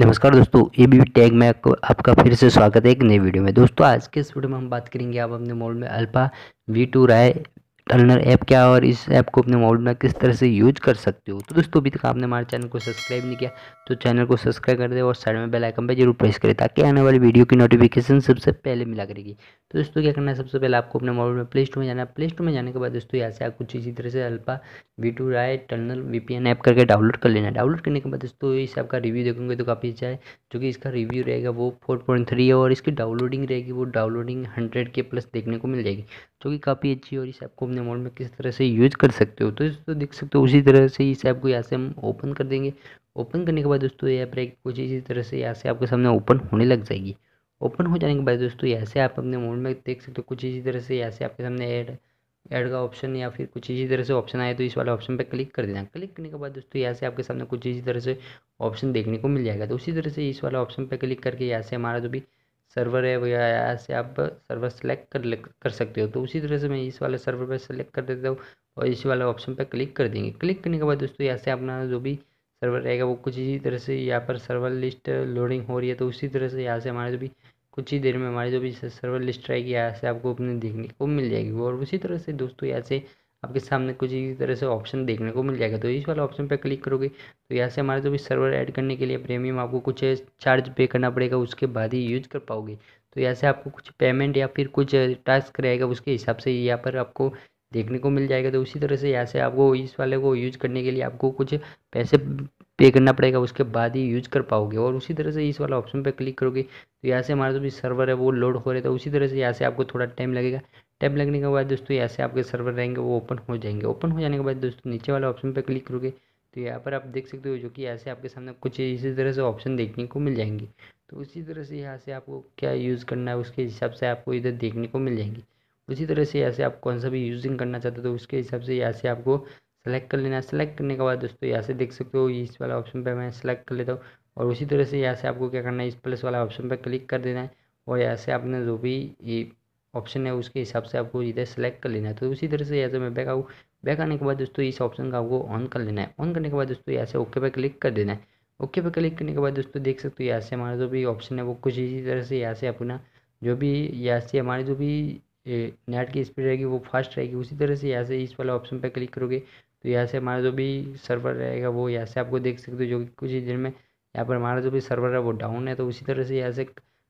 नमस्कार दोस्तों A B tag में आपका फिर से स्वागत है एक नई वीडियो में दोस्तों आज के इस वीडियो में हम बात करेंगे आप अपने मॉडल में alpha V two ray tunnel app क्या है और इस ऐप को अपने मोबाइल में किस तरह से यूज कर सकते हो तो दोस्तों अभी तक आपने हमारे चैनल को सब्सक्राइब नहीं किया तो चैनल को सब्सक्राइब कर दे और साइड में बेल आइकन पर जरूर प्रेस करें ताकि आने वाली वीडियो की नोटिफिकेशन सबसे पहले मिला करेगी तो दोस्तों क्या करना है सबसे पहले आपको अपने मोबाइल में प्ले स्टोर में जाना है प्ले स्टोर में जाने के बाद दोस्तों यहाँ से आप कुछ इसी तरह से alpha V two ray tunnel V P N app करके डाउनलोड कर लेना है डाउनलोड करने के बाद दोस्तों इस ऐप का रिव्यू देखोगे तो काफ़ी अच्छा है जो कि इसका रिव्यू रहेगा वो फोर पॉइंट थ्री है और इसकी डाउनलोडिंग रहेगी वो डाउनलोडिंग हंड्रेड के प्लस देखने को मिल जाएगी जो कि काफ़ी अच्छी है और इस ऐप को अपने मोड में किस तरह से यूज कर सकते हो तो दोस्तों देख सकते हो उसी तरह से इस ऐप को यहाँ से हम ओपन कर देंगे ओपन करने के बाद दोस्तों ये ऐप रहेगी कुछ इसी तरह से यहाँ से आपके सामने ओपन होने लग जाएगी ओपन हो जाने के बाद दोस्तों यहाँ से आप अपने मोड में देख सकते हो कुछ इसी तरह से यहाँ से आपके सामने ऐड ऐड का ऑप्शन या फिर कुछ इसी तरह से ऑप्शन आए तो इस वाले ऑप्शन पर क्लिक कर देना क्लिक करने के बाद दोस्तों यहाँ से आपके सामने कुछ इसी तरह से ऑप्शन देखने को मिल जाएगा तो उसी तरह से इस वाला ऑप्शन पर क्लिक करके यहाँ से हमारा जो भी सर्वर है या यहाँ से आप सर्वर सेलेक्ट कर कर सकते हो तो उसी तरह से मैं इस वाले सर्वर पर सेलेक्ट कर देता हूँ और इसी वाले ऑप्शन पर क्लिक कर देंगे क्लिक करने के बाद दोस्तों यहाँ से अपना जो भी सर्वर रहेगा वो कुछ इसी तरह से यहाँ पर सर्वर लिस्ट लोडिंग हो रही है तो उसी तरह से यहाँ से हमारे जो भी कुछ ही देर में हमारी जो भी सर्वर लिस्ट रहेगी यहाँ से आपको अपने देखने को मिल जाएगी और उसी तरह से दोस्तों यहाँ से आपके सामने कुछ इस तरह से ऑप्शन देखने को मिल जाएगा तो इस वाला ऑप्शन पर क्लिक करोगे तो यहाँ से हमारे जो भी सर्वर ऐड करने के लिए प्रीमियम आपको कुछ चार्ज पे करना पड़ेगा उसके बाद ही यूज कर पाओगे तो यहाँ से आपको कुछ पेमेंट या फिर कुछ टास्क रहेगा उसके हिसाब से यहाँ पर आपको देखने को मिल जाएगा तो उसी तरह से यहाँ से आपको इस वाले को यूज करने के लिए आपको कुछ पैसे पे करना पड़ेगा उसके बाद ही यूज कर पाओगे और उसी तरह से इस वाला ऑप्शन पर क्लिक करोगे तो यहाँ से हमारा जो भी सर्वर है वो लोड हो रहा है तो उसी तरह से यहाँ से आपको थोड़ा टाइम लगेगा टैब लगने के बाद दोस्तों ऐसे आपके सर्वर रहेंगे वो ओपन हो जाएंगे ओपन हो जाने के बाद दोस्तों नीचे वाले ऑप्शन पर क्लिक करोगे तो यहाँ पर आप देख सकते हो जो कि ऐसे आपके सामने कुछ इसी तरह से ऑप्शन देखने को मिल जाएंगे तो उसी तरह से यहाँ से आपको क्या यूज़ करना है उसके हिसाब से आपको इधर देखने को मिल जाएंगी उसी तरह से यहाँ से आप कौन सा भी यूजिंग करना चाहते हो तो उसके हिसाब से यहाँ से आपको सेलेक्ट कर लेना है सेलेक्ट करने के बाद दोस्तों यहाँ से देख सकते हो इस वाला ऑप्शन पर मैं सेलेक्ट कर लेता हूँ और उसी तरह से यहाँ से आपको क्या करना है इस प्लस वाला ऑप्शन पर क्लिक कर देना है और यहाँ से आपने जो भी ऑप्शन है उसके हिसाब से आपको इधर सेलेक्ट कर लेना है तो उसी तरह से यहाँ से तो मैं बैक आऊँ बैक आने के बाद दोस्तों इस ऑप्शन का आपको ऑन कर लेना है ऑन करने के बाद दोस्तों यहाँ से ओके पर क्लिक कर देना है ओके पर क्लिक करने के बाद दोस्तों देख सकते हो यहाँ से हमारा जो भी ऑप्शन है वो कुछ इसी तरह से यहाँ से अपना जो भी यहाँ से हमारी जो भी नेट की स्पीड रहेगी वो फास्ट रहेगी उसी तरह से यहाँ से इस वाला ऑप्शन पर क्लिक करोगे तो यहाँ से हमारा जो भी सर्वर रहेगा वो यहाँ से आपको देख सकते हो जो कि कुछ ही दिन में यहाँ पर हमारा जो भी सर्वर है वो डाउन है तो उसी तरह से यहाँ से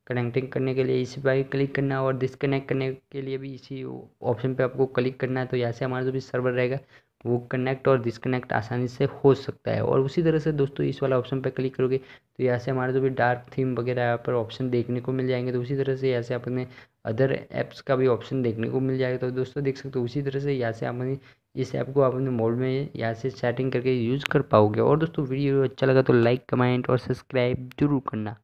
कनेक्टिंग करने के लिए इसी पर क्लिक करना है और डिसकनेक्ट करने के लिए भी इसी ऑप्शन पे आपको क्लिक करना है तो यहाँ से हमारा जो भी सर्वर रहेगा वो कनेक्ट और डिसकनेक्ट आसानी से हो सकता है और उसी तरह से दोस्तों इस वाला ऑप्शन पर क्लिक करोगे तो यहाँ से हमारा जो भी डार्क थीम वगैरह यहाँ पर ऑप्शन देखने को मिल जाएंगे तो उसी तरह से यहाँ से अपने अदर ऐप्स का भी ऑप्शन देखने को मिल जाएगा तो दोस्तों देख सकते हो उसी तरह से यहाँ से अपने इस ऐप को आप अपने मोड में यहाँ से सेटिंग करके यूज़ कर पाओगे और दोस्तों वीडियो अच्छा लगा तो लाइक कमेंट और सब्सक्राइब जरूर करना